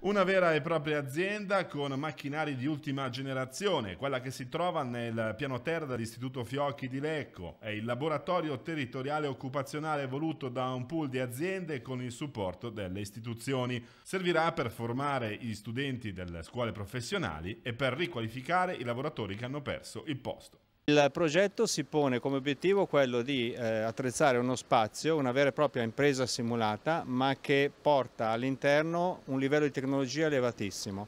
Una vera e propria azienda con macchinari di ultima generazione, quella che si trova nel piano terra dell'Istituto Fiocchi di Lecco. È il laboratorio territoriale occupazionale voluto da un pool di aziende con il supporto delle istituzioni. Servirà per formare gli studenti delle scuole professionali e per riqualificare i lavoratori che hanno perso il posto. Il progetto si pone come obiettivo quello di eh, attrezzare uno spazio, una vera e propria impresa simulata, ma che porta all'interno un livello di tecnologia elevatissimo.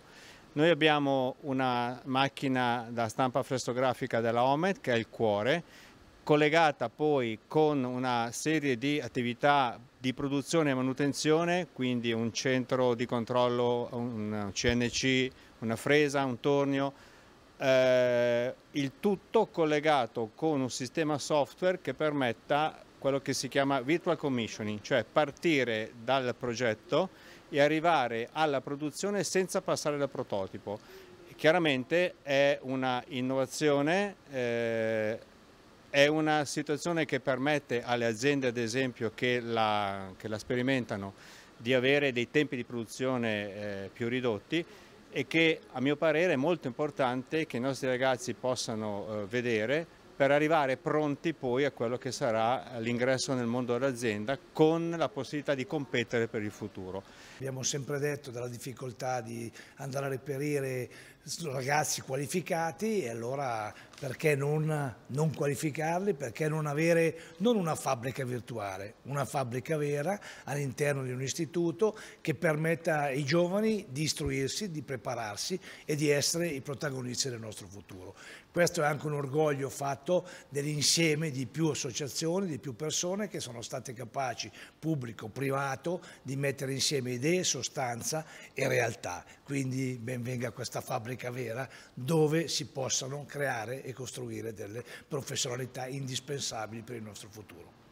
Noi abbiamo una macchina da stampa frestografica della Omet, che è il cuore, collegata poi con una serie di attività di produzione e manutenzione, quindi un centro di controllo, un CNC, una fresa, un tornio, eh, il tutto collegato con un sistema software che permetta quello che si chiama virtual commissioning, cioè partire dal progetto e arrivare alla produzione senza passare dal prototipo. Chiaramente è una innovazione, eh, è una situazione che permette alle aziende ad esempio che la, che la sperimentano di avere dei tempi di produzione eh, più ridotti e che a mio parere è molto importante che i nostri ragazzi possano eh, vedere per arrivare pronti poi a quello che sarà eh, l'ingresso nel mondo dell'azienda con la possibilità di competere per il futuro. Abbiamo sempre detto della difficoltà di andare a reperire ragazzi qualificati e allora perché non, non, qualificarli, perché non avere non una fabbrica virtuale, una fabbrica vera all'interno di un istituto che permetta ai giovani di istruirsi, di prepararsi e di essere i protagonisti del nostro futuro. Questo è anche un orgoglio fatto dell'insieme di più associazioni, di più persone che sono state capaci, pubblico, privato, di mettere insieme idee, sostanza e realtà. Quindi benvenga questa fabbrica vera dove si possano creare e costruire delle professionalità indispensabili per il nostro futuro.